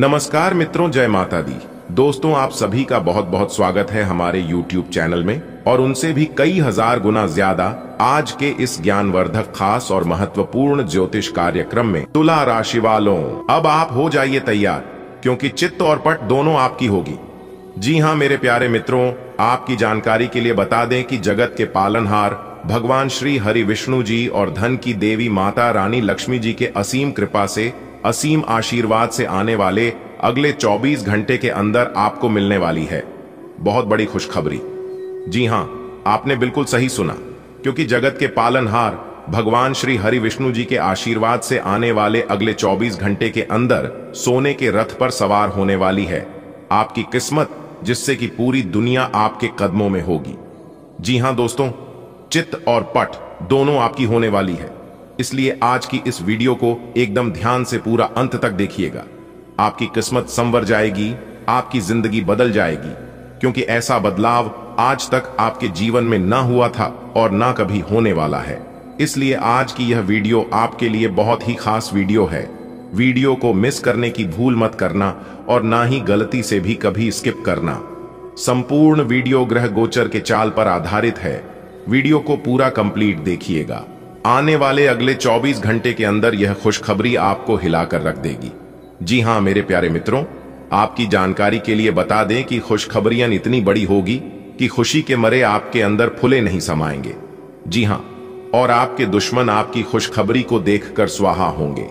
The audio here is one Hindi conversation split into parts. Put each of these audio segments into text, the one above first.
नमस्कार मित्रों जय माता दी दोस्तों आप सभी का बहुत बहुत स्वागत है हमारे YouTube चैनल में और उनसे भी कई हजार गुना ज्यादा आज के इस ज्ञानवर्धक खास और महत्वपूर्ण ज्योतिष कार्यक्रम में तुला राशि वालों अब आप हो जाइए तैयार क्योंकि चित्त और पट दोनों आपकी होगी जी हाँ मेरे प्यारे मित्रों आपकी जानकारी के लिए बता दें कि जगत के पालनहार भगवान श्री हरि विष्णु जी और धन की देवी माता रानी लक्ष्मी जी के असीम कृपा से असीम आशीर्वाद से आने वाले अगले 24 घंटे के अंदर आपको मिलने वाली है बहुत बड़ी खुशखबरी जी हाँ आपने बिल्कुल सही सुना क्योंकि जगत के पालनहार भगवान श्री हरि विष्णु जी के आशीर्वाद से आने वाले अगले 24 घंटे के अंदर सोने के रथ पर सवार होने वाली है आपकी किस्मत जिससे कि पूरी दुनिया आपके कदमों में होगी जी हाँ दोस्तों चित्त और पट दोनों आपकी होने वाली है इसलिए आज की इस वीडियो को एकदम ध्यान से पूरा अंत तक देखिएगा आपकी किस्मत संवर जाएगी आपकी जिंदगी बदल जाएगी क्योंकि ऐसा बदलाव आज तक आपके जीवन में ना हुआ था और ना कभी होने वाला है इसलिए आज की यह वीडियो आपके लिए बहुत ही खास वीडियो है वीडियो को मिस करने की भूल मत करना और ना ही गलती से भी कभी स्किप करना संपूर्ण वीडियो ग्रह गोचर के चाल पर आधारित है वीडियो को पूरा कंप्लीट देखिएगा आने वाले अगले 24 घंटे के अंदर यह खुशखबरी आपको हिलाकर रख देगी जी हाँ मेरे प्यारे मित्रों आपकी जानकारी के लिए बता दें कि खुशखबरियां इतनी बड़ी होगी कि खुशी के मरे आपके अंदर फुले नहीं समाएंगे जी हाँ और आपके दुश्मन आपकी खुशखबरी को देखकर स्वाहा होंगे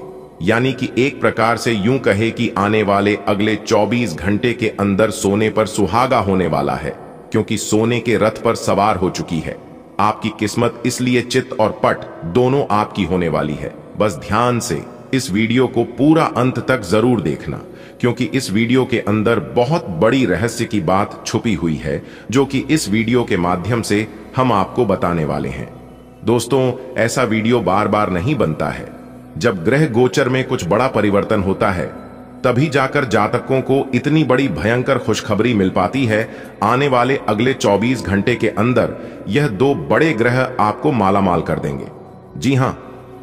यानी कि एक प्रकार से यूं कहे कि आने वाले अगले 24 घंटे के अंदर सोने पर सुहागा होने वाला है क्योंकि सोने के रथ पर सवार हो चुकी है आपकी किस्मत इसलिए चित और पट दोनों आपकी होने वाली है बस ध्यान से इस वीडियो को पूरा अंत तक जरूर देखना क्योंकि इस वीडियो के अंदर बहुत बड़ी रहस्य की बात छुपी हुई है जो कि इस वीडियो के माध्यम से हम आपको बताने वाले हैं दोस्तों ऐसा वीडियो बार बार नहीं बनता है जब ग्रह गोचर में कुछ बड़ा परिवर्तन होता है तभी जाकर जातकों को इतनी बड़ी भयंकर खुशखबरी मिल पाती है आने वाले अगले 24 घंटे के अंदर यह दो बड़े ग्रह आपको मालामाल कर देंगे जी हां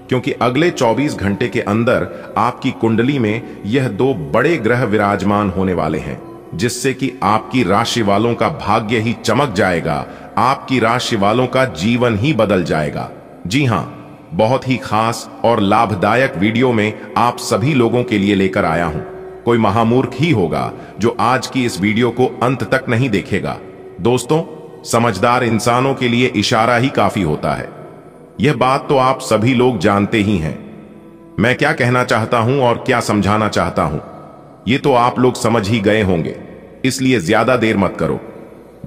क्योंकि अगले 24 घंटे के अंदर आपकी कुंडली में यह दो बड़े ग्रह विराजमान होने वाले हैं जिससे कि आपकी राशि वालों का भाग्य ही चमक जाएगा आपकी राशि वालों का जीवन ही बदल जाएगा जी हां बहुत ही खास और लाभदायक वीडियो में आप सभी लोगों के लिए लेकर आया हूं कोई महामूर्ख ही होगा जो आज की इस वीडियो को अंत तक नहीं देखेगा दोस्तों समझदार इंसानों के लिए इशारा ही काफी होता है यह बात तो आप सभी लोग जानते ही हैं मैं क्या कहना चाहता हूं और क्या समझाना चाहता हूं ये तो आप लोग समझ ही गए होंगे इसलिए ज्यादा देर मत करो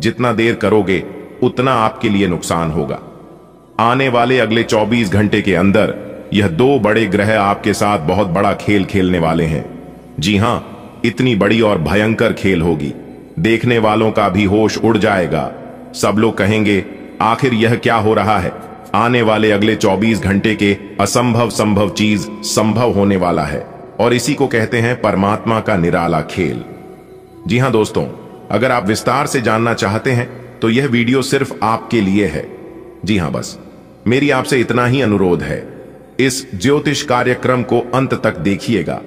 जितना देर करोगे उतना आपके लिए नुकसान होगा आने वाले अगले 24 घंटे के अंदर यह दो बड़े ग्रह आपके साथ बहुत बड़ा खेल खेलने वाले हैं जी हां इतनी बड़ी और भयंकर खेल होगी देखने वालों का भी होश उड़ जाएगा सब लोग कहेंगे आखिर यह क्या हो रहा है आने वाले अगले 24 घंटे के असंभव संभव चीज संभव होने वाला है और इसी को कहते हैं परमात्मा का निराला खेल जी हां दोस्तों अगर आप विस्तार से जानना चाहते हैं तो यह वीडियो सिर्फ आपके लिए है जी हां बस मेरी आपसे इतना ही अनुरोध है इस ज्योतिष कार्यक्रम को अंत तक देखिएगा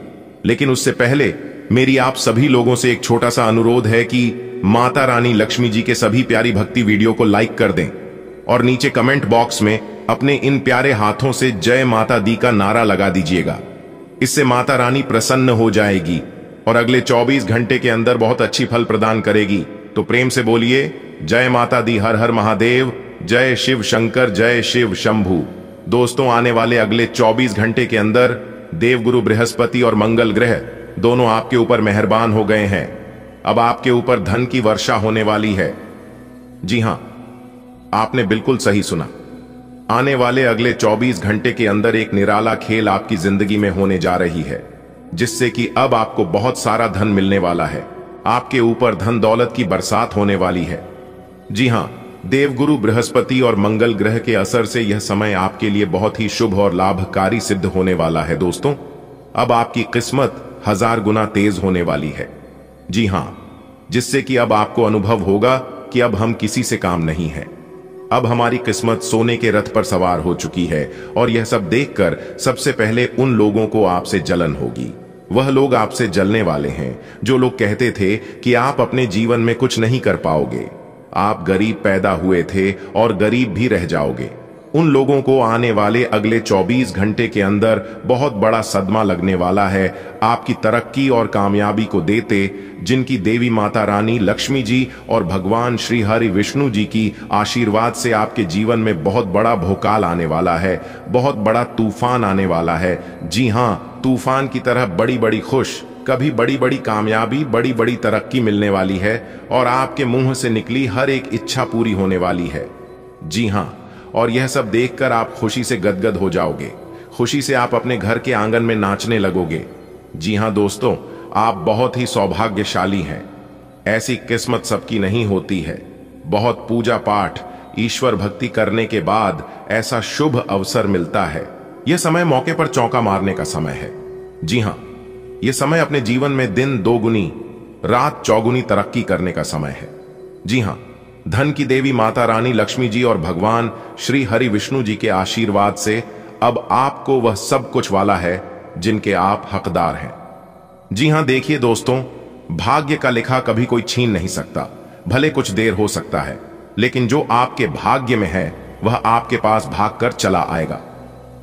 लेकिन उससे पहले मेरी आप सभी लोगों से एक छोटा सा अनुरोध है कि माता रानी लक्ष्मी जी के सभी प्यारी भक्ति वीडियो को लाइक कर दें और नीचे कमेंट बॉक्स में अपने इन प्यारे हाथों से जय माता दी का नारा लगा दीजिएगा इससे माता रानी प्रसन्न हो जाएगी और अगले 24 घंटे के अंदर बहुत अच्छी फल प्रदान करेगी तो प्रेम से बोलिए जय माता दी हर हर महादेव जय शिव शंकर जय शिव शंभु दोस्तों आने वाले अगले 24 घंटे के अंदर देवगुरु बृहस्पति और मंगल ग्रह दोनों आपके ऊपर मेहरबान हो गए हैं अब आपके ऊपर धन की वर्षा होने वाली है जी हां आपने बिल्कुल सही सुना आने वाले अगले 24 घंटे के अंदर एक निराला खेल आपकी जिंदगी में होने जा रही है जिससे कि अब आपको बहुत सारा धन मिलने वाला है आपके ऊपर धन दौलत की बरसात होने वाली है जी हां देवगुरु बृहस्पति और मंगल ग्रह के असर से यह समय आपके लिए बहुत ही शुभ और लाभकारी सिद्ध होने वाला है दोस्तों अब आपकी किस्मत हजार गुना तेज होने वाली है जी हां जिससे कि अब आपको अनुभव होगा कि अब हम किसी से काम नहीं है अब हमारी किस्मत सोने के रथ पर सवार हो चुकी है और यह सब देखकर सबसे पहले उन लोगों को आपसे जलन होगी वह लोग आपसे जलने वाले हैं जो लोग कहते थे कि आप अपने जीवन में कुछ नहीं कर पाओगे आप गरीब पैदा हुए थे और गरीब भी रह जाओगे उन लोगों को आने वाले अगले 24 घंटे के अंदर बहुत बड़ा सदमा लगने वाला है आपकी तरक्की और कामयाबी को देते जिनकी देवी माता रानी लक्ष्मी जी और भगवान श्री हरि विष्णु जी की आशीर्वाद से आपके जीवन में बहुत बड़ा भोकाल आने वाला है बहुत बड़ा तूफान आने वाला है जी हाँ तूफान की तरह बड़ी बड़ी खुश कभी बड़ी बड़ी कामयाबी बड़ी बड़ी तरक्की मिलने वाली है और आपके मुंह से निकली हर एक इच्छा पूरी होने वाली है जी हाँ और यह सब देखकर आप खुशी से गदगद हो जाओगे खुशी से आप अपने घर के आंगन में नाचने लगोगे जी हाँ दोस्तों आप बहुत ही सौभाग्यशाली हैं ऐसी किस्मत सबकी नहीं होती है बहुत पूजा पाठ ईश्वर भक्ति करने के बाद ऐसा शुभ अवसर मिलता है यह समय मौके पर चौका मारने का समय है जी हाँ यह समय अपने जीवन में दिन दोगुनी रात चौगुनी तरक्की करने का समय है जी हां धन की देवी माता रानी लक्ष्मी जी और भगवान श्री हरि विष्णु जी के आशीर्वाद से अब आपको वह सब कुछ वाला है जिनके आप हकदार हैं जी हां देखिए दोस्तों भाग्य का लिखा कभी कोई छीन नहीं सकता भले कुछ देर हो सकता है लेकिन जो आपके भाग्य में है वह आपके पास भागकर चला आएगा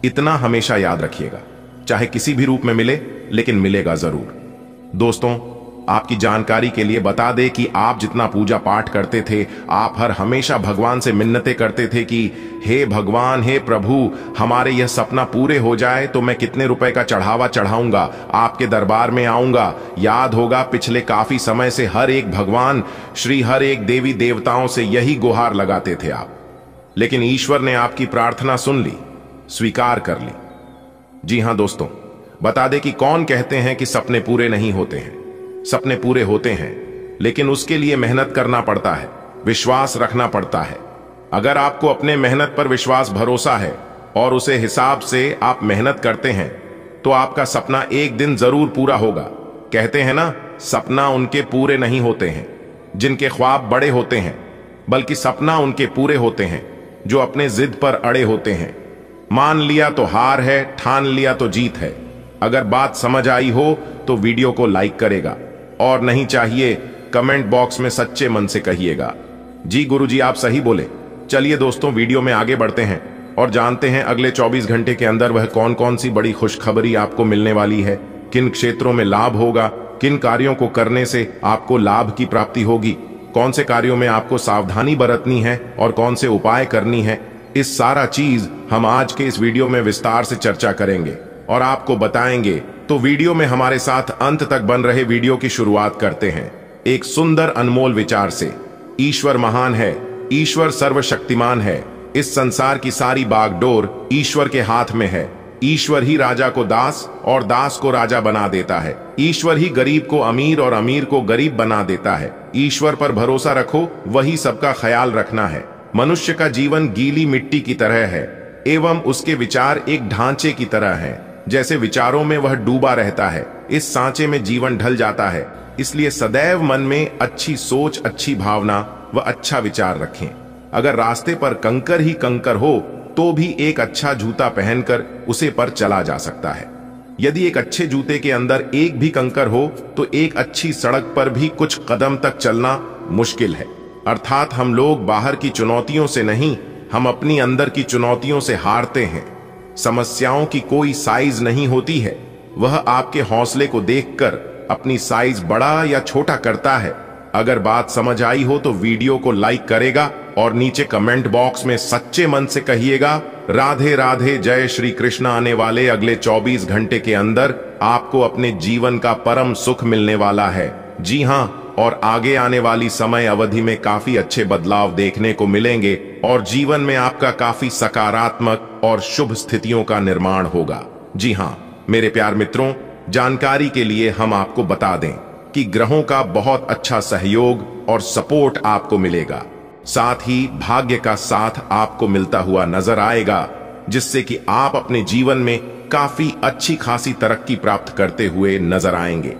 इतना हमेशा याद रखिएगा चाहे किसी भी रूप में मिले लेकिन मिलेगा जरूर दोस्तों आपकी जानकारी के लिए बता दे कि आप जितना पूजा पाठ करते थे आप हर हमेशा भगवान से मिन्नते करते थे कि हे भगवान हे प्रभु हमारे यह सपना पूरे हो जाए तो मैं कितने रुपए का चढ़ावा चढ़ाऊंगा आपके दरबार में आऊंगा याद होगा पिछले काफी समय से हर एक भगवान श्री हर एक देवी देवताओं से यही गुहार लगाते थे आप लेकिन ईश्वर ने आपकी प्रार्थना सुन ली स्वीकार कर ली जी हां दोस्तों बता दे कि कौन कहते हैं कि सपने पूरे नहीं होते हैं सपने पूरे होते हैं लेकिन उसके लिए मेहनत करना पड़ता है विश्वास रखना पड़ता है अगर आपको अपने मेहनत पर विश्वास भरोसा है और उसे हिसाब से आप मेहनत करते हैं तो आपका सपना एक दिन जरूर पूरा होगा कहते हैं ना सपना उनके पूरे नहीं होते हैं जिनके ख्वाब बड़े होते हैं बल्कि सपना उनके पूरे होते हैं जो अपने जिद पर अड़े होते हैं मान लिया तो हार है ठान लिया तो जीत है अगर बात समझ आई हो तो वीडियो को लाइक करेगा और नहीं चाहिए कमेंट बॉक्स में सच्चे मन से कहिएगा जी गुरुजी आप सही बोले चलिए दोस्तों वीडियो में आगे बढ़ते हैं और जानते हैं अगले 24 घंटे के अंदर वह कौन कौन सी बड़ी खुशखबरी आपको मिलने वाली है किन क्षेत्रों में लाभ होगा किन कार्यों को करने से आपको लाभ की प्राप्ति होगी कौन से कार्यों में आपको सावधानी बरतनी है और कौन से उपाय करनी है इस सारा चीज हम आज के इस वीडियो में विस्तार से चर्चा करेंगे और आपको बताएंगे तो वीडियो में हमारे साथ अंत तक बन रहे वीडियो की शुरुआत करते हैं एक सुंदर अनमोल विचार से ईश्वर महान है ईश्वर सर्वशक्तिमान है इस संसार की सारी बागडोर ईश्वर के हाथ में है ईश्वर ही राजा को दास और दास को राजा बना देता है ईश्वर ही गरीब को अमीर और अमीर को गरीब बना देता है ईश्वर पर भरोसा रखो वही सबका ख्याल रखना है मनुष्य का जीवन गीली मिट्टी की तरह है एवं उसके विचार एक ढांचे की तरह है जैसे विचारों में वह डूबा रहता है इस सांचे में जीवन ढल जाता है इसलिए सदैव मन में अच्छी सोच अच्छी भावना व अच्छा विचार रखें अगर रास्ते पर कंकर ही कंकर हो तो भी एक अच्छा जूता पहनकर उसे पर चला जा सकता है यदि एक अच्छे जूते के अंदर एक भी कंकर हो तो एक अच्छी सड़क पर भी कुछ कदम तक चलना मुश्किल है अर्थात हम लोग बाहर की चुनौतियों से नहीं हम अपनी अंदर की चुनौतियों से हारते हैं समस्याओं की कोई साइज नहीं होती है वह आपके हौसले को देखकर अपनी साइज बड़ा या छोटा करता है अगर बात समझ आई हो तो वीडियो को लाइक करेगा और नीचे कमेंट बॉक्स में सच्चे मन से कहिएगा राधे राधे जय श्री कृष्ण आने वाले अगले 24 घंटे के अंदर आपको अपने जीवन का परम सुख मिलने वाला है जी हाँ और आगे आने वाली समय अवधि में काफी अच्छे बदलाव देखने को मिलेंगे और जीवन में आपका काफी सकारात्मक और शुभ स्थितियों का निर्माण होगा जी हां मेरे प्यार मित्रों जानकारी के लिए हम आपको बता दें कि ग्रहों का बहुत अच्छा सहयोग और सपोर्ट आपको मिलेगा साथ ही भाग्य का साथ आपको मिलता हुआ नजर आएगा जिससे कि आप अपने जीवन में काफी अच्छी खासी तरक्की प्राप्त करते हुए नजर आएंगे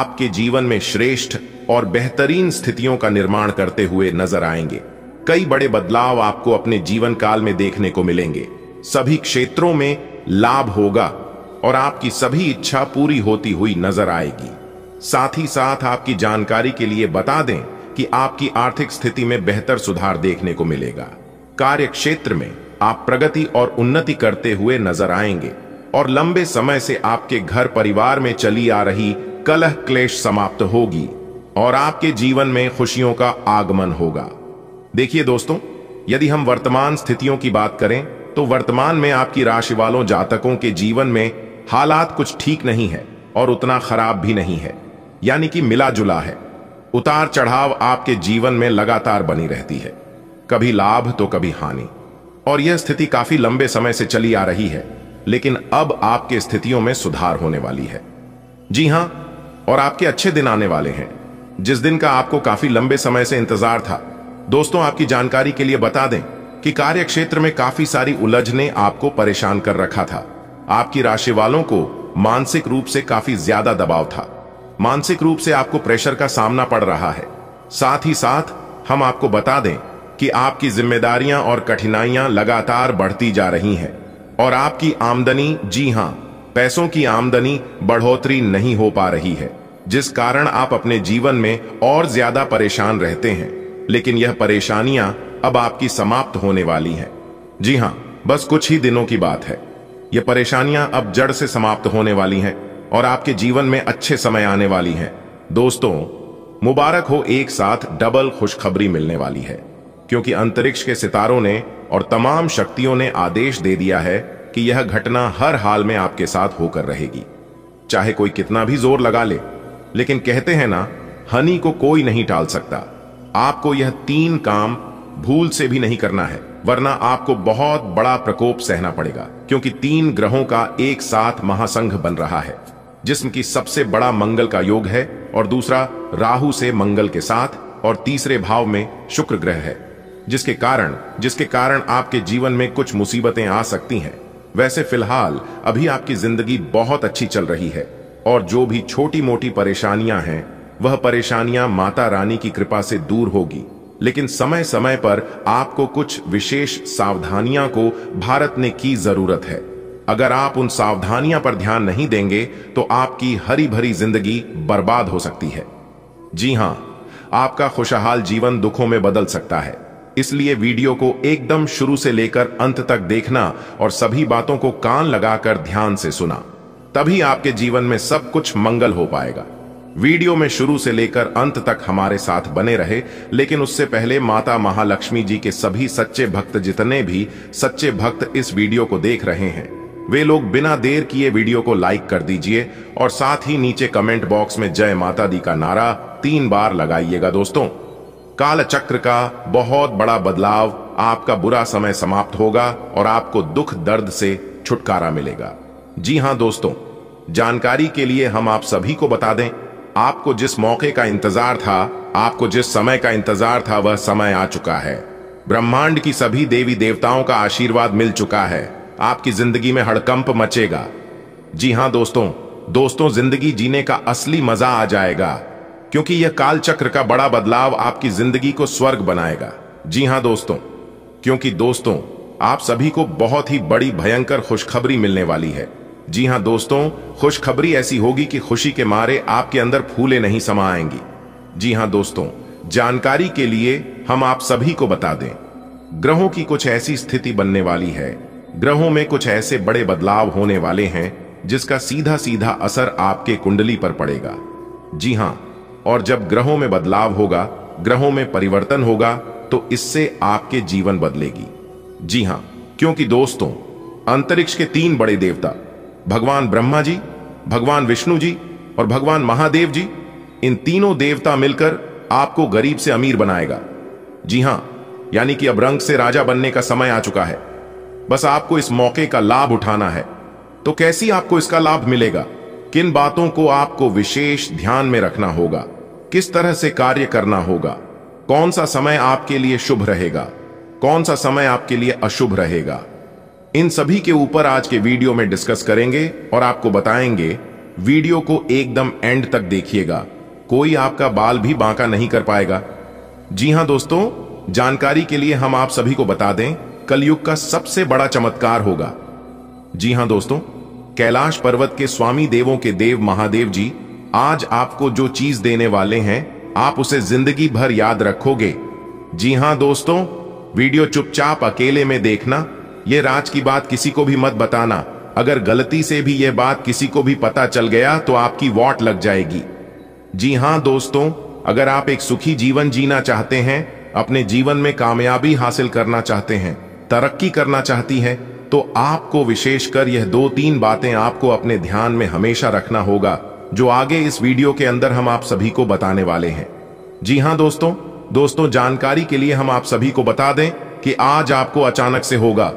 आपके जीवन में श्रेष्ठ और बेहतरीन स्थितियों का निर्माण करते हुए नजर आएंगे कई बड़े बदलाव आपको अपने जीवन काल में देखने को मिलेंगे सभी क्षेत्रों में लाभ होगा और आपकी सभी इच्छा पूरी होती हुई नजर आएगी साथ ही साथ आपकी जानकारी के लिए बता दें कि आपकी आर्थिक स्थिति में बेहतर सुधार देखने को मिलेगा कार्य क्षेत्र में आप प्रगति और उन्नति करते हुए नजर आएंगे और लंबे समय से आपके घर परिवार में चली आ रही कलह क्लेश समाप्त होगी और आपके जीवन में खुशियों का आगमन होगा देखिए दोस्तों यदि हम वर्तमान स्थितियों की बात करें तो वर्तमान में आपकी राशि वालों जातकों के जीवन में हालात कुछ ठीक नहीं है और उतना खराब भी नहीं है यानी कि मिला जुला है उतार चढ़ाव आपके जीवन में लगातार बनी रहती है कभी लाभ तो कभी हानि और यह स्थिति काफी लंबे समय से चली आ रही है लेकिन अब आपके स्थितियों में सुधार होने वाली है जी हां और आपके अच्छे दिन आने वाले हैं जिस दिन का आपको काफी लंबे समय से इंतजार था दोस्तों आपकी जानकारी के लिए बता दें कि कार्य क्षेत्र में काफी सारी उलझ ने आपको परेशान कर रखा था आपकी राशि वालों को मानसिक रूप से काफी ज्यादा दबाव था मानसिक रूप से आपको प्रेशर का सामना पड़ रहा है साथ ही साथ हम आपको बता दें कि आपकी जिम्मेदारियां और कठिनाइयां लगातार बढ़ती जा रही हैं और आपकी आमदनी जी हां पैसों की आमदनी बढ़ोतरी नहीं हो पा रही है जिस कारण आप अपने जीवन में और ज्यादा परेशान रहते हैं लेकिन यह परेशानियां अब आपकी समाप्त होने वाली हैं। जी हाँ बस कुछ ही दिनों की बात है ये परेशानियां अब जड़ से समाप्त होने वाली हैं और आपके जीवन में अच्छे समय आने वाली हैं दोस्तों मुबारक हो एक साथ डबल खुशखबरी मिलने वाली है क्योंकि अंतरिक्ष के सितारों ने और तमाम शक्तियों ने आदेश दे दिया है कि यह घटना हर हाल में आपके साथ होकर रहेगी चाहे कोई कितना भी जोर लगा ले लेकिन कहते हैं ना हनी को कोई नहीं टाल सकता आपको यह तीन काम भूल से भी नहीं करना है वरना आपको बहुत बड़ा प्रकोप सहना पड़ेगा क्योंकि तीन ग्रहों का एक साथ महासंघ बन रहा है जिसम की सबसे बड़ा मंगल का योग है और दूसरा राहु से मंगल के साथ और तीसरे भाव में शुक्र ग्रह है जिसके कारण जिसके कारण आपके जीवन में कुछ मुसीबतें आ सकती हैं वैसे फिलहाल अभी आपकी जिंदगी बहुत अच्छी चल रही है और जो भी छोटी मोटी परेशानियां हैं वह परेशानियां माता रानी की कृपा से दूर होगी लेकिन समय समय पर आपको कुछ विशेष सावधानियां को भारत ने की जरूरत है अगर आप उन सावधानियां पर ध्यान नहीं देंगे तो आपकी हरी भरी जिंदगी बर्बाद हो सकती है जी हां आपका खुशहाल जीवन दुखों में बदल सकता है इसलिए वीडियो को एकदम शुरू से लेकर अंत तक देखना और सभी बातों को कान लगाकर ध्यान से सुना तभी आपके जीवन में सब कुछ मंगल हो पाएगा वीडियो में शुरू से लेकर अंत तक हमारे साथ बने रहे लेकिन उससे पहले माता महालक्ष्मी जी के सभी सच्चे भक्त जितने भी सच्चे भक्त इस वीडियो को देख रहे हैं वे लोग बिना देर किए वीडियो को लाइक कर दीजिए और साथ ही नीचे कमेंट बॉक्स में जय माता दी का नारा तीन बार लगाइएगा दोस्तों काल चक्र का बहुत बड़ा बदलाव आपका बुरा समय समाप्त होगा और आपको दुख दर्द से छुटकारा मिलेगा जी हां दोस्तों जानकारी के लिए हम आप सभी को बता दें आपको जिस मौके का इंतजार था आपको जिस समय का इंतजार था वह समय आ चुका है ब्रह्मांड की सभी देवी देवताओं का आशीर्वाद मिल चुका है आपकी जिंदगी में हड़कंप मचेगा जी हां दोस्तों दोस्तों जिंदगी जीने का असली मजा आ जाएगा क्योंकि यह कालचक्र का बड़ा बदलाव आपकी जिंदगी को स्वर्ग बनाएगा जी हां दोस्तों क्योंकि दोस्तों आप सभी को बहुत ही बड़ी भयंकर खुशखबरी मिलने वाली है जी हाँ दोस्तों खुशखबरी ऐसी होगी कि खुशी के मारे आपके अंदर फूले नहीं समाएंगी जी हाँ दोस्तों जानकारी के लिए हम आप सभी को बता दें ग्रहों की कुछ ऐसी स्थिति बनने वाली है ग्रहों में कुछ ऐसे बड़े बदलाव होने वाले हैं जिसका सीधा सीधा असर आपके कुंडली पर पड़ेगा जी हाँ और जब ग्रहों में बदलाव होगा ग्रहों में परिवर्तन होगा तो इससे आपके जीवन बदलेगी जी हाँ क्योंकि दोस्तों अंतरिक्ष के तीन बड़े देवता भगवान ब्रह्मा जी भगवान विष्णु जी और भगवान महादेव जी इन तीनों देवता मिलकर आपको गरीब से अमीर बनाएगा जी हां यानी कि अब रंग से राजा बनने का समय आ चुका है बस आपको इस मौके का लाभ उठाना है तो कैसी आपको इसका लाभ मिलेगा किन बातों को आपको विशेष ध्यान में रखना होगा किस तरह से कार्य करना होगा कौन सा समय आपके लिए शुभ रहेगा कौन सा समय आपके लिए अशुभ रहेगा इन सभी के ऊपर आज के वीडियो में डिस्कस करेंगे और आपको बताएंगे वीडियो को एकदम एंड तक देखिएगा कोई आपका बाल भी बांका नहीं कर पाएगा जी हां दोस्तों जानकारी के लिए हम आप सभी को बता दें कलयुग का सबसे बड़ा चमत्कार होगा जी हां दोस्तों कैलाश पर्वत के स्वामी देवों के देव महादेव जी आज आपको जो चीज देने वाले हैं आप उसे जिंदगी भर याद रखोगे जी हां दोस्तों वीडियो चुपचाप अकेले में देखना ये राज की बात किसी को भी मत बताना अगर गलती से भी यह बात किसी को भी पता चल गया तो आपकी वॉट लग जाएगी जी हाँ दोस्तों अगर आप एक सुखी जीवन जीना चाहते हैं अपने जीवन में कामयाबी हासिल करना चाहते हैं तरक्की करना चाहती हैं तो आपको विशेषकर यह दो तीन बातें आपको अपने ध्यान में हमेशा रखना होगा जो आगे इस वीडियो के अंदर हम आप सभी को बताने वाले हैं जी हाँ दोस्तों दोस्तों जानकारी के लिए हम आप सभी को बता दें कि आज आपको अचानक से होगा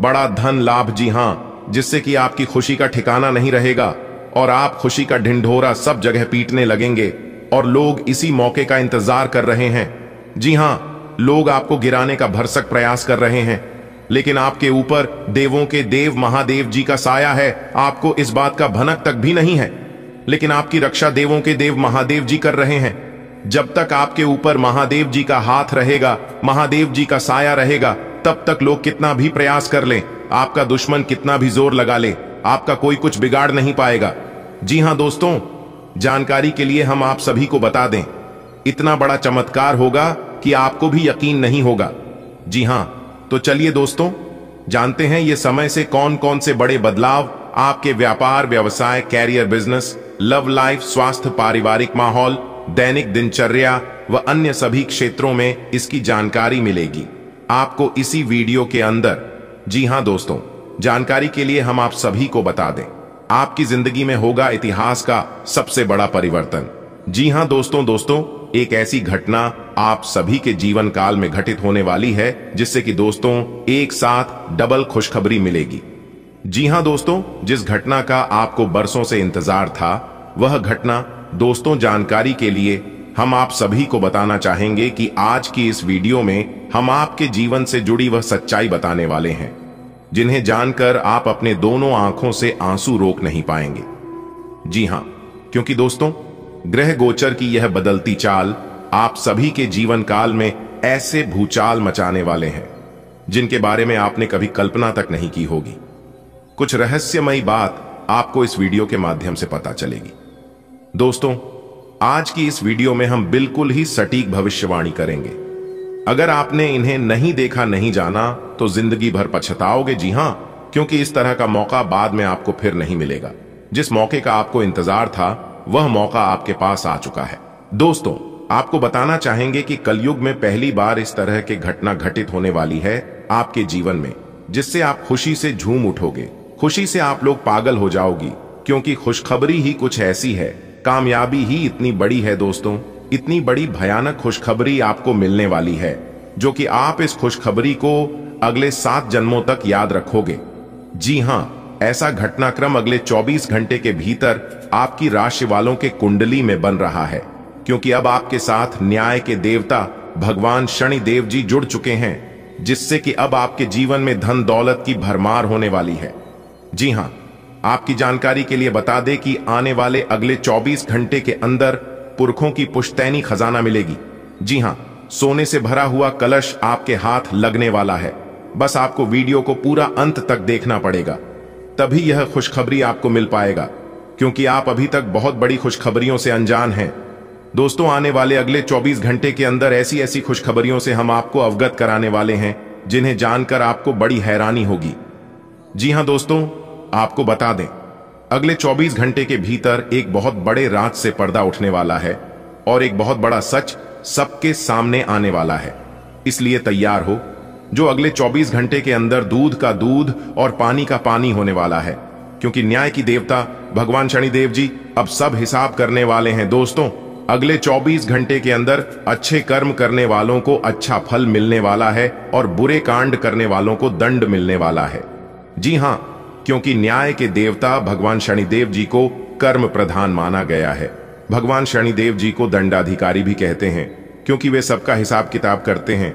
बड़ा धन लाभ जी हाँ जिससे कि आपकी खुशी का ठिकाना नहीं रहेगा और आप खुशी का ढिंढोरा सब जगह पीटने लगेंगे और लोग इसी मौके का इंतजार कर रहे हैं जी हाँ लोग आपको गिराने का भरसक प्रयास कर रहे हैं लेकिन आपके ऊपर देवों के देव महादेव जी का साया है आपको इस बात का भनक तक भी नहीं है लेकिन आपकी रक्षा देवों के देव महादेव जी कर रहे हैं जब तक आपके ऊपर महादेव जी का हाथ रहेगा महादेव जी का साया रहेगा तब तक लोग कितना भी प्रयास कर लें आपका दुश्मन कितना भी जोर लगा ले आपका कोई कुछ बिगाड़ नहीं पाएगा जी हाँ दोस्तों जानकारी के लिए हम आप सभी को बता दें इतना बड़ा चमत्कार होगा कि आपको भी यकीन नहीं होगा जी हाँ तो चलिए दोस्तों जानते हैं ये समय से कौन कौन से बड़े बदलाव आपके व्यापार व्यवसाय कैरियर बिजनेस लव लाइफ स्वास्थ्य पारिवारिक माहौल दैनिक दिनचर्या व अन्य सभी क्षेत्रों में इसकी जानकारी मिलेगी आपको इसी वीडियो के अंदर जी हां दोस्तों जानकारी के लिए हम आप सभी को बता दें आपकी जिंदगी में होगा इतिहास का सबसे बड़ा परिवर्तन जी हां दोस्तों दोस्तों एक ऐसी घटना आप सभी के जीवन काल में घटित होने वाली है जिससे कि दोस्तों एक साथ डबल खुशखबरी मिलेगी जी हां दोस्तों जिस घटना का आपको बरसों से इंतजार था वह घटना दोस्तों जानकारी के लिए हम आप सभी को बताना चाहेंगे कि आज की इस वीडियो में हम आपके जीवन से जुड़ी वह सच्चाई बताने वाले हैं जिन्हें जानकर आप अपने दोनों आंखों से आंसू रोक नहीं पाएंगे जी हां क्योंकि दोस्तों ग्रह गोचर की यह बदलती चाल आप सभी के जीवन काल में ऐसे भूचाल मचाने वाले हैं जिनके बारे में आपने कभी कल्पना तक नहीं की होगी कुछ रहस्यमयी बात आपको इस वीडियो के माध्यम से पता चलेगी दोस्तों आज की इस वीडियो में हम बिल्कुल ही सटीक भविष्यवाणी करेंगे अगर आपने इन्हें नहीं देखा नहीं जाना तो जिंदगी भर पछताओगे जी हां क्योंकि इस तरह का मौका बाद में आपको फिर नहीं मिलेगा जिस मौके का आपको इंतजार था वह मौका आपके पास आ चुका है दोस्तों आपको बताना चाहेंगे कि कलयुग में पहली बार इस तरह के घटना घटित होने वाली है आपके जीवन में जिससे आप खुशी से झूम उठोगे खुशी से आप लोग पागल हो जाओगी क्योंकि खुशखबरी ही कुछ ऐसी है कामयाबी ही इतनी बड़ी है दोस्तों इतनी बड़ी भयानक खुशखबरी आपको मिलने वाली है जो कि आप इस खुशखबरी को अगले सात जन्मों तक याद रखोगे जी हाँ ऐसा घटनाक्रम अगले 24 घंटे के भीतर आपकी राशि वालों के कुंडली में बन रहा है क्योंकि अब आपके साथ न्याय के देवता भगवान शनि देव जी जुड़ चुके हैं जिससे कि अब आपके जीवन में धन दौलत की भरमार होने वाली है जी हाँ आपकी जानकारी के लिए बता दें कि आने वाले अगले 24 घंटे के अंदर पुरखों की पुश्तैनी खजाना मिलेगी जी हाँ सोने से भरा हुआ कलश आपके हाथ लगने वाला है बस आपको वीडियो को पूरा अंत तक देखना पड़ेगा तभी यह खुशखबरी आपको मिल पाएगा क्योंकि आप अभी तक बहुत बड़ी खुशखबरियों से अनजान हैं दोस्तों आने वाले अगले 24 घंटे के अंदर ऐसी ऐसी खुशखबरियों से हम आपको अवगत कराने वाले हैं जिन्हें जानकर आपको बड़ी हैरानी होगी जी हाँ दोस्तों आपको बता दें अगले 24 घंटे के भीतर एक बहुत बड़े राज से पर्दा उठने वाला है और एक बहुत बड़ा सच सबके सामने आने वाला है इसलिए तैयार हो जो अगले 24 घंटे के अंदर दूध का दूध और पानी का पानी होने वाला है क्योंकि न्याय की देवता भगवान शनिदेव जी अब सब हिसाब करने वाले हैं दोस्तों अगले 24 घंटे के अंदर अच्छे कर्म करने वालों को अच्छा फल मिलने वाला है और बुरे कांड करने वालों को दंड मिलने वाला है जी हाँ क्योंकि न्याय के देवता भगवान शनिदेव जी को कर्म प्रधान माना गया है भगवान शनिदेव जी को दंडाधिकारी भी कहते हैं क्योंकि वे सबका हिसाब किताब करते हैं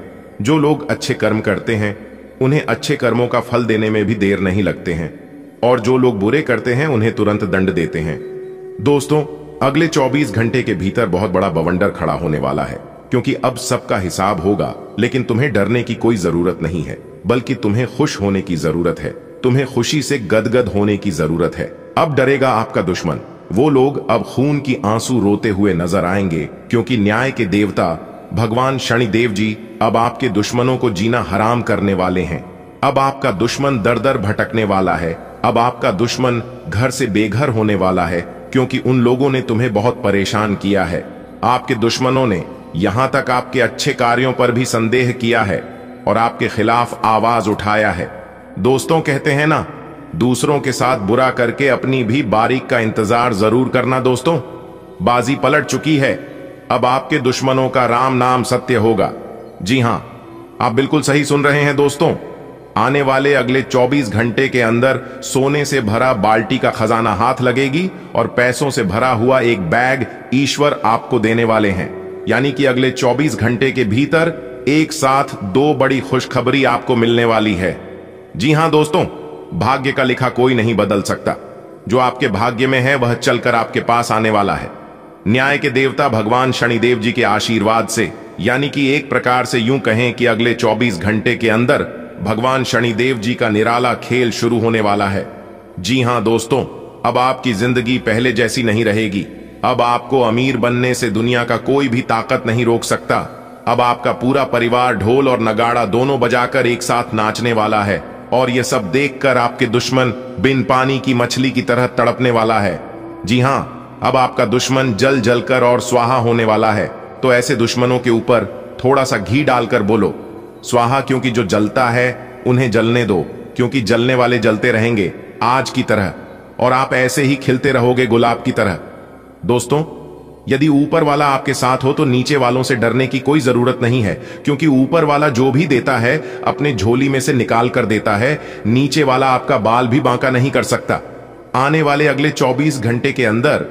जो लोग अच्छे कर्म करते हैं उन्हें अच्छे कर्मों का फल देने में भी देर नहीं लगते हैं और जो लोग बुरे करते हैं उन्हें तुरंत दंड देते हैं दोस्तों अगले 24 घंटे के भीतर बहुत बड़ा बवंडर खड़ा होने वाला है क्योंकि अब सबका हिसाब होगा लेकिन तुम्हें डरने की कोई जरूरत नहीं है बल्कि तुम्हें खुश होने की जरूरत है तुम्हें खुशी से गदगद होने की जरूरत है अब डरेगा आपका दुश्मन वो लोग अब खून की आंसू रोते हुए नजर आएंगे क्योंकि न्याय के देवता भगवान शनिदेव जी अब आपके दुश्मनों को जीना हराम करने वाले हैं अब आपका दुश्मन दर दर भटकने वाला है अब आपका दुश्मन घर से बेघर होने वाला है क्योंकि उन लोगों ने तुम्हें बहुत परेशान किया है आपके दुश्मनों ने यहां तक आपके अच्छे कार्यों पर भी संदेह किया है और आपके खिलाफ आवाज उठाया है दोस्तों कहते हैं ना दूसरों के साथ बुरा करके अपनी भी बारीक का इंतजार जरूर करना दोस्तों बाजी पलट चुकी है अब आपके दुश्मनों का राम नाम सत्य होगा जी हां आप बिल्कुल सही सुन रहे हैं दोस्तों आने वाले अगले 24 घंटे के अंदर सोने से भरा बाल्टी का खजाना हाथ लगेगी और पैसों से भरा हुआ एक बैग ईश्वर आपको देने वाले हैं यानी कि अगले 24 घंटे के भीतर एक साथ दो बड़ी खुशखबरी आपको मिलने वाली है जी हां दोस्तों भाग्य का लिखा कोई नहीं बदल सकता जो आपके भाग्य में है वह चलकर आपके पास आने वाला है न्याय के देवता भगवान शनिदेव जी के आशीर्वाद से यानी कि एक प्रकार से यूं कहें कि अगले 24 घंटे के अंदर भगवान शनिदेव जी का निराला खेल शुरू होने वाला है जी हां दोस्तों अब आपकी जिंदगी पहले जैसी नहीं रहेगी अब आपको अमीर बनने से दुनिया का कोई भी ताकत नहीं रोक सकता अब आपका पूरा परिवार ढोल और नगाड़ा दोनों बजाकर एक साथ नाचने वाला है और ये सब देखकर आपके दुश्मन बिन पानी की मछली की तरह तड़पने वाला है जी हाँ अब आपका दुश्मन जल जलकर और स्वाहा होने वाला है तो ऐसे दुश्मनों के ऊपर थोड़ा सा घी डालकर बोलो स्वाहा क्योंकि जो जलता है उन्हें जलने दो क्योंकि जलने वाले जलते रहेंगे आज की तरह और आप ऐसे ही खिलते रहोगे गुलाब की तरह दोस्तों यदि ऊपर वाला आपके साथ हो तो नीचे वालों से डरने की कोई जरूरत नहीं है क्योंकि ऊपर वाला जो भी देता है अपने झोली में से निकाल कर देता है नीचे वाला आपका बाल भी बांका नहीं कर सकता आने वाले अगले 24 घंटे के अंदर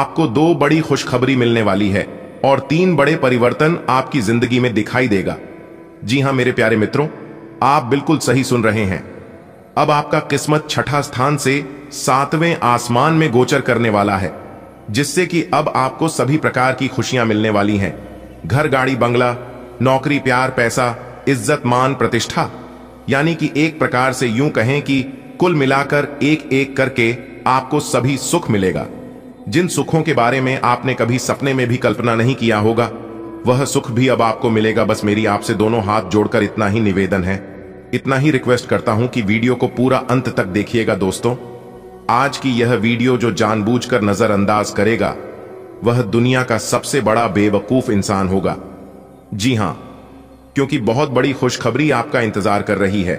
आपको दो बड़ी खुशखबरी मिलने वाली है और तीन बड़े परिवर्तन आपकी जिंदगी में दिखाई देगा जी हां मेरे प्यारे मित्रों आप बिल्कुल सही सुन रहे हैं अब आपका किस्मत छठा स्थान से सातवें आसमान में गोचर करने वाला है जिससे कि अब आपको सभी प्रकार की खुशियां मिलने वाली हैं घर गाड़ी बंगला नौकरी प्यार पैसा इज्जत मान प्रतिष्ठा यानी कि एक प्रकार से यूं कहें कि कुल मिलाकर एक एक करके आपको सभी सुख मिलेगा जिन सुखों के बारे में आपने कभी सपने में भी कल्पना नहीं किया होगा वह सुख भी अब आपको मिलेगा बस मेरी आपसे दोनों हाथ जोड़कर इतना ही निवेदन है इतना ही रिक्वेस्ट करता हूं कि वीडियो को पूरा अंत तक देखिएगा दोस्तों आज की यह वीडियो जो जानबूझकर नजरअंदाज करेगा वह दुनिया का सबसे बड़ा बेवकूफ इंसान होगा जी हां क्योंकि बहुत बड़ी खुशखबरी आपका इंतजार कर रही है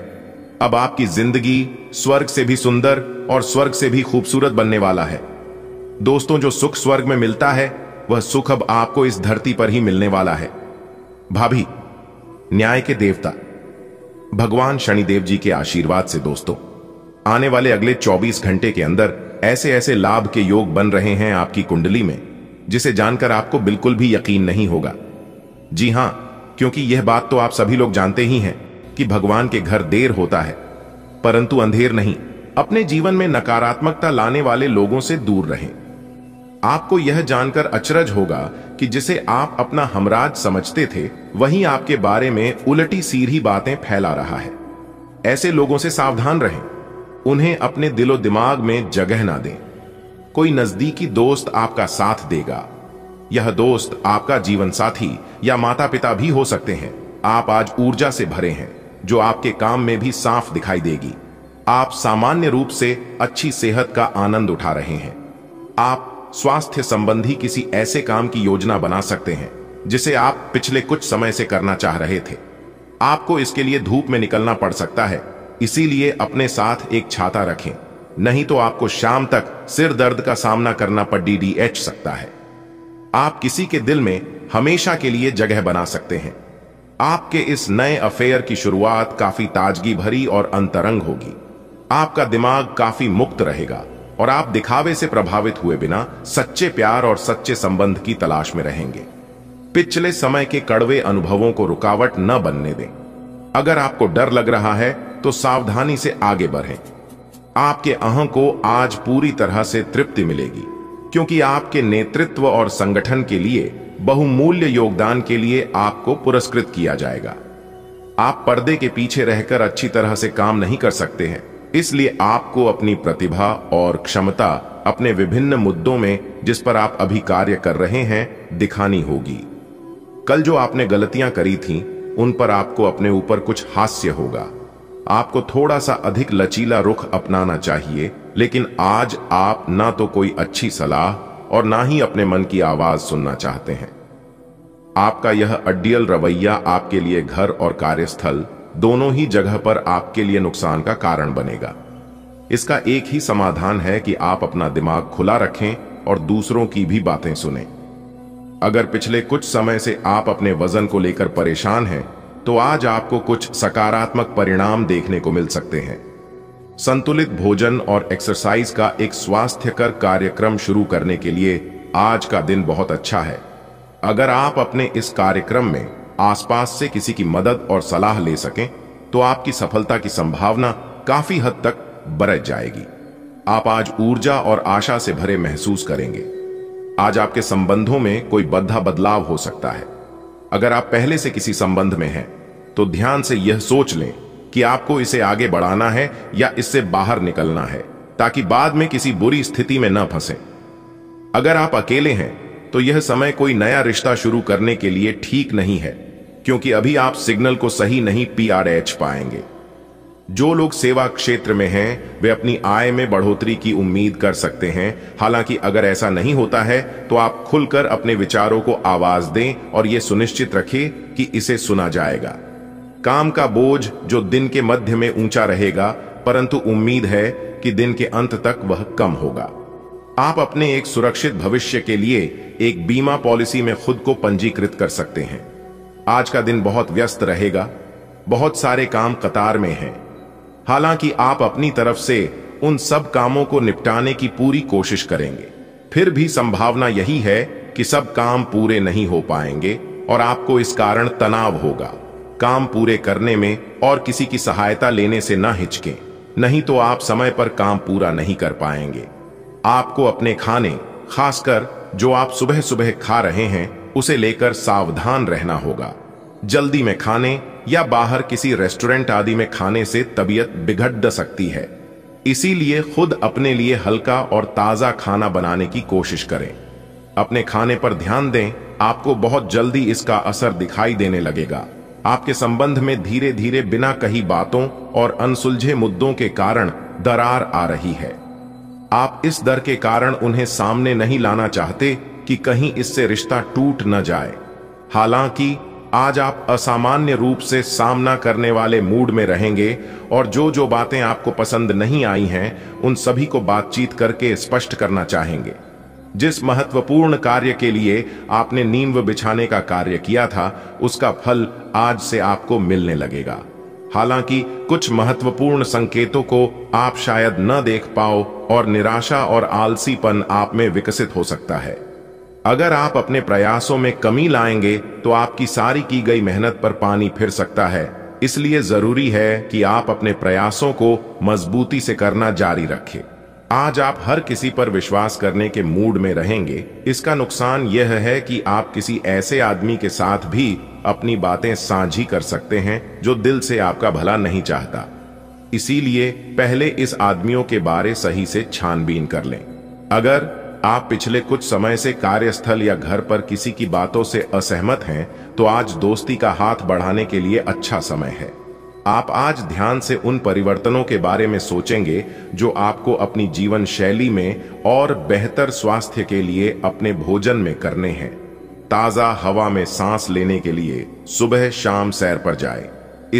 अब आपकी जिंदगी स्वर्ग से भी सुंदर और स्वर्ग से भी खूबसूरत बनने वाला है दोस्तों जो सुख स्वर्ग में मिलता है वह सुख अब आपको इस धरती पर ही मिलने वाला है भाभी न्याय के देवता भगवान शनिदेव जी के आशीर्वाद से दोस्तों आने वाले अगले 24 घंटे के अंदर ऐसे ऐसे लाभ के योग बन रहे हैं आपकी कुंडली में जिसे जानकर आपको बिल्कुल भी यकीन नहीं होगा जी हां क्योंकि यह बात तो आप सभी लोग जानते ही हैं कि भगवान के घर देर होता है परंतु अंधेर नहीं अपने जीवन में नकारात्मकता लाने वाले लोगों से दूर रहें आपको यह जानकर अचरज होगा कि जिसे आप अपना हमराज समझते थे वही आपके बारे में उलटी सीधी बातें फैला रहा है ऐसे लोगों से सावधान रहें उन्हें अपने दिलो दिमाग में जगह ना दें कोई नजदीकी दोस्त आपका साथ देगा यह दोस्त आपका जीवन साथी या माता पिता भी हो सकते हैं आप आज ऊर्जा से भरे हैं जो आपके काम में भी साफ दिखाई देगी आप सामान्य रूप से अच्छी सेहत का आनंद उठा रहे हैं आप स्वास्थ्य संबंधी किसी ऐसे काम की योजना बना सकते हैं जिसे आप पिछले कुछ समय से करना चाह रहे थे आपको इसके लिए धूप में निकलना पड़ सकता है इसीलिए अपने साथ एक छाता रखें नहीं तो आपको शाम तक सिर दर्द का सामना करना पड़ डी सकता है आप किसी के दिल में हमेशा के लिए जगह बना सकते हैं आपके इस नए अफेयर की शुरुआत काफी ताजगी भरी और अंतरंग होगी आपका दिमाग काफी मुक्त रहेगा और आप दिखावे से प्रभावित हुए बिना सच्चे प्यार और सच्चे संबंध की तलाश में रहेंगे पिछले समय के कड़वे अनुभवों को रुकावट न बनने दें अगर आपको डर लग रहा है तो सावधानी से आगे बढ़ें आपके अहं को आज पूरी तरह से तृप्ति मिलेगी क्योंकि आपके नेतृत्व और संगठन के लिए बहुमूल्य योगदान के लिए आपको पुरस्कृत किया जाएगा आप पर्दे के पीछे रहकर अच्छी तरह से काम नहीं कर सकते हैं इसलिए आपको अपनी प्रतिभा और क्षमता अपने विभिन्न मुद्दों में जिस पर आप अभी कार्य कर रहे हैं दिखानी होगी कल जो आपने गलतियां करी थीं, उन पर आपको अपने ऊपर कुछ हास्य होगा आपको थोड़ा सा अधिक लचीला रुख अपनाना चाहिए लेकिन आज आप ना तो कोई अच्छी सलाह और ना ही अपने मन की आवाज सुनना चाहते हैं आपका यह अड्डियल रवैया आपके लिए घर और कार्यस्थल दोनों ही जगह पर आपके लिए नुकसान का कारण बनेगा इसका एक ही समाधान है कि आप अपना दिमाग खुला रखें और दूसरों की भी बातें सुने अगर पिछले कुछ समय से आप अपने वजन को लेकर परेशान हैं तो आज आपको कुछ सकारात्मक परिणाम देखने को मिल सकते हैं संतुलित भोजन और एक्सरसाइज का एक स्वास्थ्यकर कार्यक्रम शुरू करने के लिए आज का दिन बहुत अच्छा है अगर आप अपने इस कार्यक्रम में आसपास से किसी की मदद और सलाह ले सकें तो आपकी सफलता की संभावना काफी हद तक बरत जाएगी आप आज ऊर्जा और आशा से भरे महसूस करेंगे आज आपके संबंधों में कोई बद्धा बदलाव हो सकता है अगर आप पहले से किसी संबंध में हैं तो ध्यान से यह सोच लें कि आपको इसे आगे बढ़ाना है या इससे बाहर निकलना है ताकि बाद में किसी बुरी स्थिति में न फंसे अगर आप अकेले हैं तो यह समय कोई नया रिश्ता शुरू करने के लिए ठीक नहीं है क्योंकि अभी आप सिग्नल को सही नहीं एच पाएंगे जो लोग सेवा क्षेत्र में हैं वे अपनी आय में बढ़ोतरी की उम्मीद कर सकते हैं हालांकि अगर ऐसा नहीं होता है तो आप खुलकर अपने विचारों को आवाज दें और यह सुनिश्चित रखें कि इसे सुना जाएगा काम का बोझ जो दिन के मध्य में ऊंचा रहेगा परंतु उम्मीद है कि दिन के अंत तक वह कम होगा आप अपने एक सुरक्षित भविष्य के लिए एक बीमा पॉलिसी में खुद को पंजीकृत कर सकते हैं आज का दिन बहुत व्यस्त रहेगा बहुत सारे काम कतार में हैं हालांकि आप अपनी तरफ से उन सब कामों को निपटाने की पूरी कोशिश करेंगे फिर भी संभावना यही है कि सब काम पूरे नहीं हो पाएंगे और आपको इस कारण तनाव होगा काम पूरे करने में और किसी की सहायता लेने से न हिचकें नहीं तो आप समय पर काम पूरा नहीं कर पाएंगे आपको अपने खाने खासकर जो आप सुबह सुबह खा रहे हैं उसे लेकर सावधान रहना होगा जल्दी में खाने या बाहर किसी रेस्टोरेंट आदि में खाने से तबीयत बिगड़ सकती है इसीलिए खुद अपने लिए हल्का और ताज़ा खाना बनाने की कोशिश करें अपने खाने पर ध्यान दें आपको बहुत जल्दी इसका असर दिखाई देने लगेगा आपके संबंध में धीरे धीरे बिना कही बातों और अनसुलझे मुद्दों के कारण दरार आ रही है आप इस दर के कारण उन्हें सामने नहीं लाना चाहते कि कहीं इससे रिश्ता टूट न जाए हालांकि आज आप असामान्य रूप से सामना करने वाले मूड में रहेंगे और जो जो बातें आपको पसंद नहीं आई हैं उन सभी को बातचीत करके स्पष्ट करना चाहेंगे जिस महत्वपूर्ण कार्य के लिए आपने नीम बिछाने का कार्य किया था उसका फल आज से आपको मिलने लगेगा हालांकि कुछ महत्वपूर्ण संकेतों को आप शायद न देख पाओ और निराशा और आलसीपन आप में विकसित हो सकता है अगर आप अपने प्रयासों में कमी लाएंगे तो आपकी सारी की गई मेहनत पर पानी फिर सकता है इसलिए जरूरी है कि आप अपने प्रयासों को मजबूती से करना जारी रखें आज आप हर किसी पर विश्वास करने के मूड में रहेंगे इसका नुकसान यह है कि आप किसी ऐसे आदमी के साथ भी अपनी बातें साझी कर सकते हैं जो दिल से आपका भला नहीं चाहता इसीलिए पहले इस आदमियों के बारे सही से छानबीन कर लें अगर आप पिछले कुछ समय से कार्यस्थल या घर पर किसी की बातों से असहमत हैं तो आज दोस्ती का हाथ बढ़ाने के लिए अच्छा समय है आप आज ध्यान से उन परिवर्तनों के बारे में सोचेंगे जो आपको अपनी जीवन शैली में और बेहतर स्वास्थ्य के लिए अपने भोजन में करने हैं ताजा हवा में सांस लेने के लिए सुबह शाम सैर पर जाए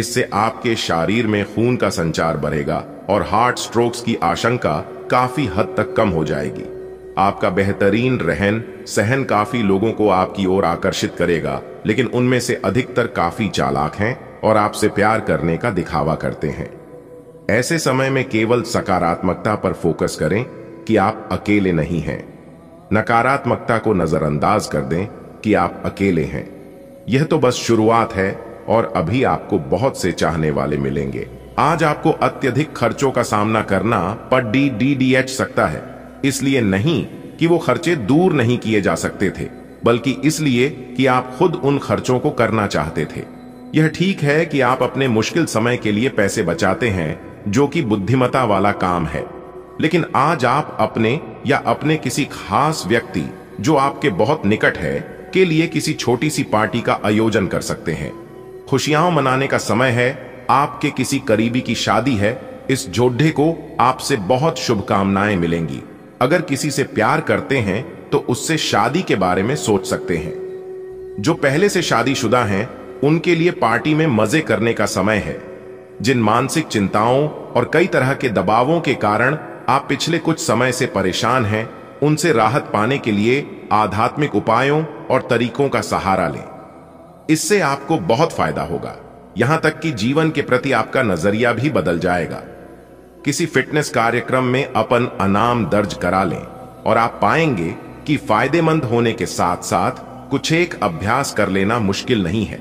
इससे आपके शरीर में खून का संचार बढ़ेगा और हार्ट स्ट्रोक्स की आशंका काफी हद तक कम हो जाएगी आपका बेहतरीन रहन सहन काफी लोगों को आपकी ओर आकर्षित करेगा लेकिन उनमें से अधिकतर काफी चालाक हैं और आपसे प्यार करने का दिखावा करते हैं ऐसे समय में केवल सकारात्मकता पर फोकस करें कि आप अकेले नहीं हैं नकारात्मकता को नजरअंदाज कर दें कि आप अकेले हैं यह तो बस शुरुआत है और अभी आपको बहुत से चाहने वाले मिलेंगे आज आपको अत्यधिक खर्चों का सामना करना पर डी डी डी एच सकता है इसलिए नहीं कि वो खर्चे दूर नहीं किए जा सकते थे बल्कि इसलिए कि आप खुद उन खर्चों को करना चाहते थे यह ठीक है कि आप अपने मुश्किल समय के लिए पैसे बचाते हैं जो कि बुद्धिमता वाला काम है लेकिन आज आप अपने या अपने किसी खास व्यक्ति जो आपके बहुत निकट है के लिए किसी छोटी सी पार्टी का आयोजन कर सकते हैं खुशियां मनाने का समय है आपके किसी करीबी की शादी है इस जोडे को आपसे बहुत शुभकामनाएं मिलेंगी अगर किसी से प्यार करते हैं तो उससे शादी के बारे में सोच सकते हैं जो पहले से शादीशुदा हैं उनके लिए पार्टी में मजे करने का समय है जिन मानसिक चिंताओं और कई तरह के दबावों के कारण आप पिछले कुछ समय से परेशान हैं उनसे राहत पाने के लिए आध्यात्मिक उपायों और तरीकों का सहारा लें इससे आपको बहुत फायदा होगा यहां तक कि जीवन के प्रति आपका नजरिया भी बदल जाएगा किसी फिटनेस कार्यक्रम में अपन अनाम दर्ज करा लें और आप पाएंगे कि फायदेमंद होने के साथ साथ कुछ एक अभ्यास कर लेना मुश्किल नहीं है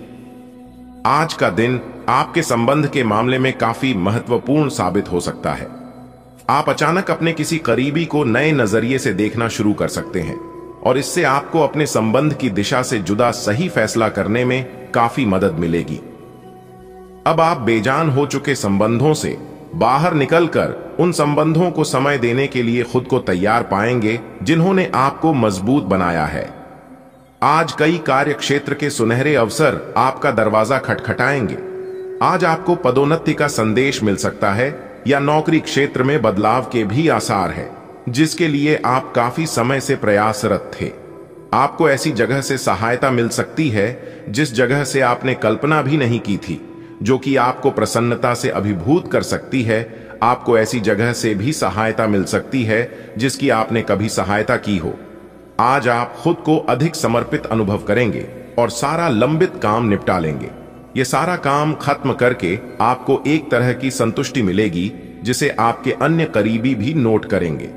आज का दिन आपके संबंध के मामले में काफी महत्वपूर्ण साबित हो सकता है आप अचानक अपने किसी करीबी को नए नजरिए से देखना शुरू कर सकते हैं और इससे आपको अपने संबंध की दिशा से जुदा सही फैसला करने में काफी मदद मिलेगी अब आप बेजान हो चुके संबंधों से बाहर निकलकर उन संबंधों को समय देने के लिए खुद को तैयार पाएंगे जिन्होंने आपको मजबूत बनाया है आज कई कार्य क्षेत्र के सुनहरे अवसर आपका दरवाजा खटखटाएंगे आज आपको पदोन्नति का संदेश मिल सकता है या नौकरी क्षेत्र में बदलाव के भी आसार है जिसके लिए आप काफी समय से प्रयासरत थे आपको ऐसी जगह से सहायता मिल सकती है जिस जगह से आपने कल्पना भी नहीं की थी जो कि आपको प्रसन्नता से अभिभूत कर सकती है आपको ऐसी जगह से भी सहायता मिल सकती है जिसकी आपने कभी सहायता की हो आज आप खुद को अधिक समर्पित अनुभव करेंगे और सारा लंबित काम निपटा लेंगे ये सारा काम खत्म करके आपको एक तरह की संतुष्टि मिलेगी जिसे आपके अन्य करीबी भी नोट करेंगे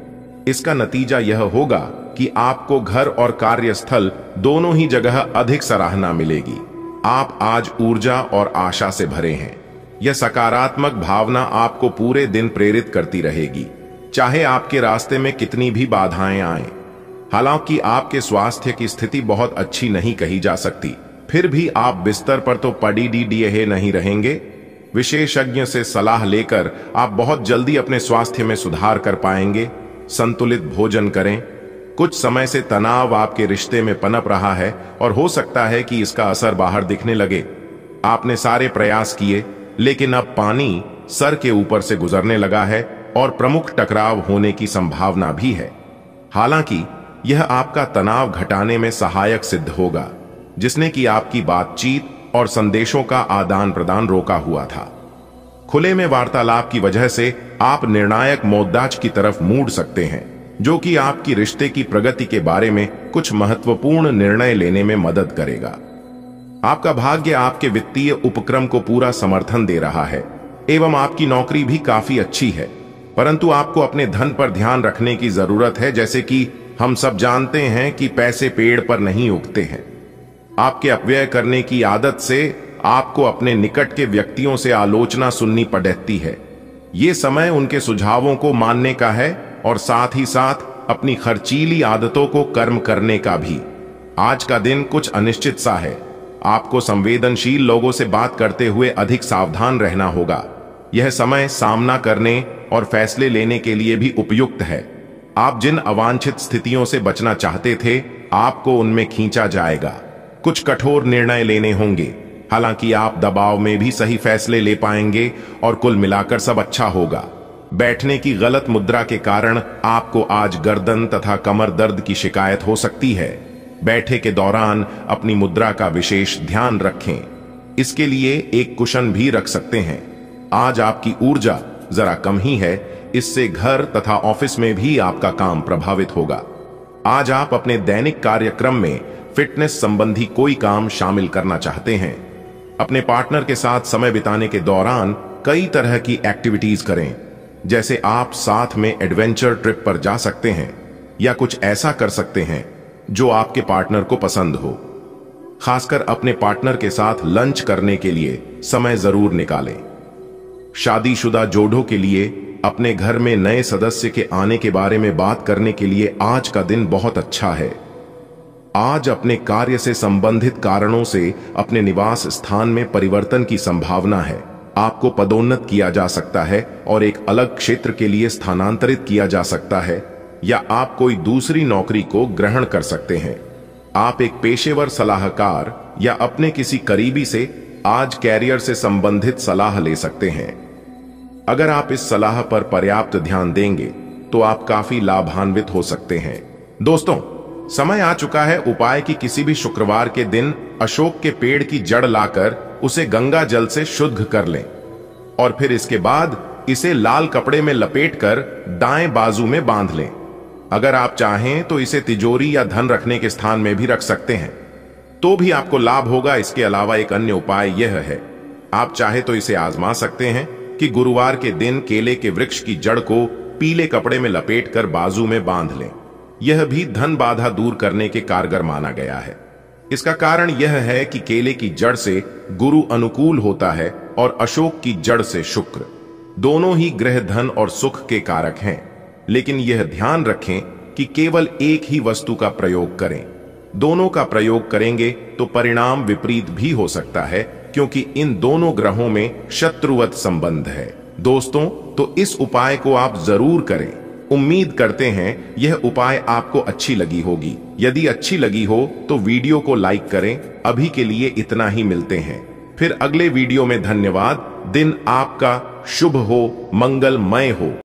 इसका नतीजा यह होगा कि आपको घर और कार्यस्थल दोनों ही जगह अधिक सराहना मिलेगी आप आज ऊर्जा और आशा से भरे हैं यह सकारात्मक भावना आपको पूरे दिन प्रेरित करती रहेगी चाहे आपके रास्ते में कितनी भी बाधाएं आएं। हालांकि आपके स्वास्थ्य की स्थिति बहुत अच्छी नहीं कही जा सकती फिर भी आप बिस्तर पर तो पड़ी डी डी नहीं रहेंगे विशेषज्ञ से सलाह लेकर आप बहुत जल्दी अपने स्वास्थ्य में सुधार कर पाएंगे संतुलित भोजन करें कुछ समय से तनाव आपके रिश्ते में पनप रहा है और हो सकता है कि इसका असर बाहर दिखने लगे आपने सारे प्रयास किए लेकिन अब पानी सर के ऊपर से गुजरने लगा है और प्रमुख टकराव होने की संभावना भी है हालांकि यह आपका तनाव घटाने में सहायक सिद्ध होगा जिसने कि आपकी बातचीत और संदेशों का आदान प्रदान रोका हुआ था खुले में वार्तालाप की वजह से आप निर्णायक मोदाज की तरफ मूड सकते हैं जो कि आपकी रिश्ते की प्रगति के बारे में कुछ महत्वपूर्ण निर्णय लेने में मदद करेगा आपका भाग्य आपके वित्तीय उपक्रम को पूरा समर्थन दे रहा है एवं आपकी नौकरी भी काफी अच्छी है परंतु आपको अपने धन पर ध्यान रखने की जरूरत है जैसे कि हम सब जानते हैं कि पैसे पेड़ पर नहीं उगते हैं आपके अपव्यय करने की आदत से आपको अपने निकट के व्यक्तियों से आलोचना सुननी पड़ती है ये समय उनके सुझावों को मानने का है और साथ ही साथ अपनी खर्चीली आदतों को कर्म करने का भी आज का दिन कुछ अनिश्चित सा है आपको संवेदनशील लोगों से बात करते हुए अधिक सावधान रहना होगा यह समय सामना करने और फैसले लेने के लिए भी उपयुक्त है आप जिन अवांछित स्थितियों से बचना चाहते थे आपको उनमें खींचा जाएगा कुछ कठोर निर्णय लेने होंगे हालांकि आप दबाव में भी सही फैसले ले पाएंगे और कुल मिलाकर सब अच्छा होगा बैठने की गलत मुद्रा के कारण आपको आज गर्दन तथा कमर दर्द की शिकायत हो सकती है बैठे के दौरान अपनी मुद्रा का विशेष ध्यान रखें इसके लिए एक कुशन भी रख सकते हैं आज आपकी ऊर्जा जरा कम ही है इससे घर तथा ऑफिस में भी आपका काम प्रभावित होगा आज आप अपने दैनिक कार्यक्रम में फिटनेस संबंधी कोई काम शामिल करना चाहते हैं अपने पार्टनर के साथ समय बिताने के दौरान कई तरह की एक्टिविटीज करें जैसे आप साथ में एडवेंचर ट्रिप पर जा सकते हैं या कुछ ऐसा कर सकते हैं जो आपके पार्टनर को पसंद हो खासकर अपने पार्टनर के साथ लंच करने के लिए समय जरूर निकालें शादीशुदा जोड़ों के लिए अपने घर में नए सदस्य के आने के बारे में बात करने के लिए आज का दिन बहुत अच्छा है आज अपने कार्य से संबंधित कारणों से अपने निवास स्थान में परिवर्तन की संभावना है आपको पदोन्नत किया जा सकता है और एक अलग क्षेत्र के लिए स्थानांतरित किया जा सकता है या आप कोई दूसरी नौकरी को ग्रहण कर सकते हैं आप एक पेशेवर सलाहकार या अपने किसी करीबी से आज कैरियर से संबंधित सलाह ले सकते हैं अगर आप इस सलाह पर पर्याप्त ध्यान देंगे तो आप काफी लाभान्वित हो सकते हैं दोस्तों समय आ चुका है उपाय की किसी भी शुक्रवार के दिन अशोक के पेड़ की जड़ लाकर उसे गंगा जल से शुद्ध कर लें और फिर इसके बाद इसे लाल कपड़े में लपेटकर दाएं बाजू में बांध लें अगर आप चाहें तो इसे तिजोरी या धन रखने के स्थान में भी रख सकते हैं तो भी आपको लाभ होगा इसके अलावा एक अन्य उपाय यह है आप चाहे तो इसे आजमा सकते हैं कि गुरुवार के दिन केले के वृक्ष की जड़ को पीले कपड़े में लपेटकर बाजू में बांध लें यह भी धन बाधा दूर करने के कारगर माना गया है इसका कारण यह है कि केले की जड़ से गुरु अनुकूल होता है और अशोक की जड़ से शुक्र दोनों ही ग्रह धन और सुख के कारक हैं लेकिन यह ध्यान रखें कि केवल एक ही वस्तु का प्रयोग करें दोनों का प्रयोग करेंगे तो परिणाम विपरीत भी हो सकता है क्योंकि इन दोनों ग्रहों में शत्रुवत संबंध है दोस्तों तो इस उपाय को आप जरूर करें उम्मीद करते हैं यह उपाय आपको अच्छी लगी होगी यदि अच्छी लगी हो तो वीडियो को लाइक करें अभी के लिए इतना ही मिलते हैं फिर अगले वीडियो में धन्यवाद दिन आपका शुभ हो मंगलमय हो